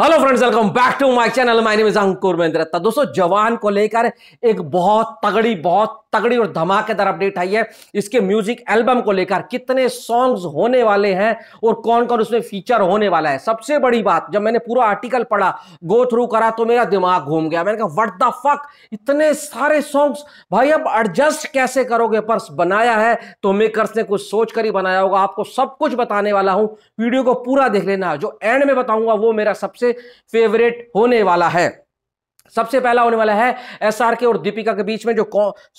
hello friends welcome back to my channel my name is Ankur Mahendra Datta दोस्तों जवान को लेकर एक बहुत तगड़ी बहुत तगड़ी और धमाकेदार अपडेट आई है इसके म्यूजिक एल्बम को लेकर कितने सॉन्ग्स होने वाले हैं और कौन कौन उसमें फीचर होने वाला है सबसे बड़ी बात जब मैंने पूरा आर्टिकल पढ़ा गो थ्रू करा तो मेरा दिमाग घूम गया मैंने कहा वट द फक इतने सारे सॉन्ग्स भाई अब एडजस्ट कैसे करोगे पर्स बनाया है तो मेकर्स ने कुछ सोच कर ही बनाया होगा आपको सब कुछ बताने वाला हूं वीडियो को पूरा देख लेना जो एंड में बताऊंगा वो मेरा सबसे सबसे फेवरेट होने वाला है सबसे पहला होने वाला है एसआरके और दीपिका के बीच में जो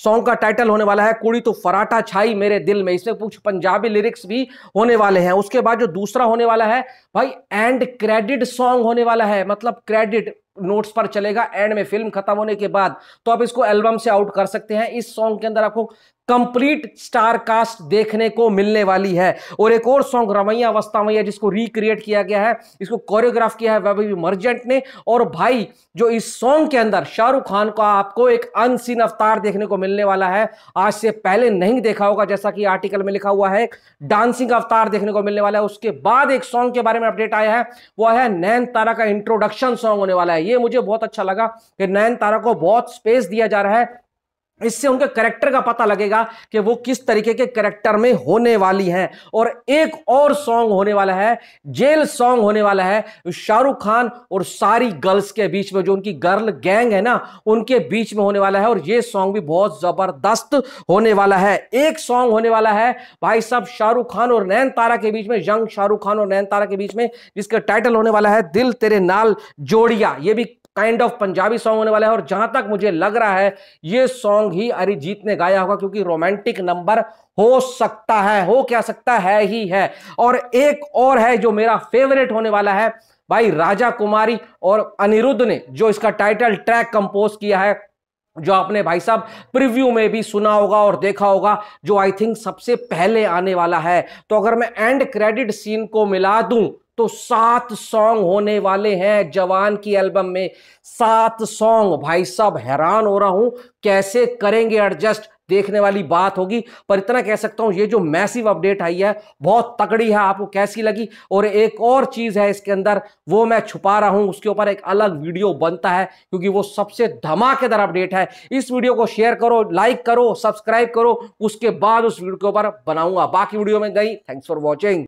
सॉन्ग का टाइटल होने वाला है कुड़ी तो फराटा छाई मेरे दिल में इसमें कुछ पंजाबी लिरिक्स भी होने वाले हैं उसके बाद जो दूसरा होने वाला है भाई एंड क्रेडिट सॉन्ग होने वाला है मतलब क्रेडिट नोट्स पर चलेगा एंड में फिल्म खत्म होने के बाद तो आप इसको एल्बम से आउट कर सकते हैं इस सॉन्ग के अंदर आपको कंप्लीट स्टार कास्ट देखने को मिलने वाली है और एक और सॉन्ग रमैया मैया जिसको रिक्रिएट किया गया है इसको कोरियोग्राफ किया है वैभवी मर्जेंट ने और भाई जो इस सॉन्ग के अंदर शाहरुख खान का आपको एक अनसीन अवतार देखने को मिलने वाला है आज से पहले नहीं देखा होगा जैसा कि आर्टिकल में लिखा हुआ है डांसिंग अवतार देखने को मिलने वाला है उसके बाद एक सॉन्ग के बारे में अपडेट आया है वह है नैन तारा का इंट्रोडक्शन सॉन्ग होने वाला है ये मुझे बहुत अच्छा लगा कि नैन तारा को बहुत स्पेस दिया जा रहा है इससे उनके करेक्टर का पता लगेगा कि वो किस तरीके के करेक्टर में होने वाली हैं और एक और सॉन्ग होने वाला है जेल सॉन्ग होने वाला है शाहरुख खान और सारी गर्ल्स के बीच में जो उनकी गर्ल गैंग है ना उनके बीच में होने वाला है और ये सॉन्ग भी बहुत जबरदस्त होने वाला है एक सॉन्ग होने वाला है भाई साहब शाहरुख खान और नैन तारा के बीच में यंग शाहरुख खान और नैन तारा के बीच में जिसका टाइटल होने वाला है दिल तेरे नाल जोड़िया ये भी काइंड ऑफ पंजाबी सॉन्ग होने वाला है और जहां तक मुझे लग रहा है ये सॉन्ग ही अरिजीत ने गाया होगा क्योंकि रोमांटिक नंबर हो सकता है हो क्या सकता है ही है और एक और है जो मेरा फेवरेट होने वाला है भाई राजा कुमारी और अनिरुद्ध ने जो इसका टाइटल ट्रैक कंपोज किया है जो आपने भाई साहब प्रीव्यू में भी सुना होगा और देखा होगा जो आई थिंक सबसे पहले आने वाला है तो अगर मैं एंड क्रेडिट सीन को मिला दूं तो सात सॉन्ग होने वाले हैं जवान की एल्बम में सात सॉन्ग भाई साहब हैरान हो रहा हूं कैसे करेंगे एडजस्ट देखने वाली बात होगी पर इतना कह सकता हूं ये जो मैसिव अपडेट आई है बहुत तकड़ी है आपको कैसी लगी और एक और चीज है इसके अंदर वो मैं छुपा रहा हूं उसके ऊपर एक अलग वीडियो बनता है क्योंकि वो सबसे धमाकेदार अपडेट है इस वीडियो को शेयर करो लाइक करो सब्सक्राइब करो उसके बाद उस वीडियो के ऊपर बनाऊंगा बाकी वीडियो में गई थैंक्स फॉर वॉचिंग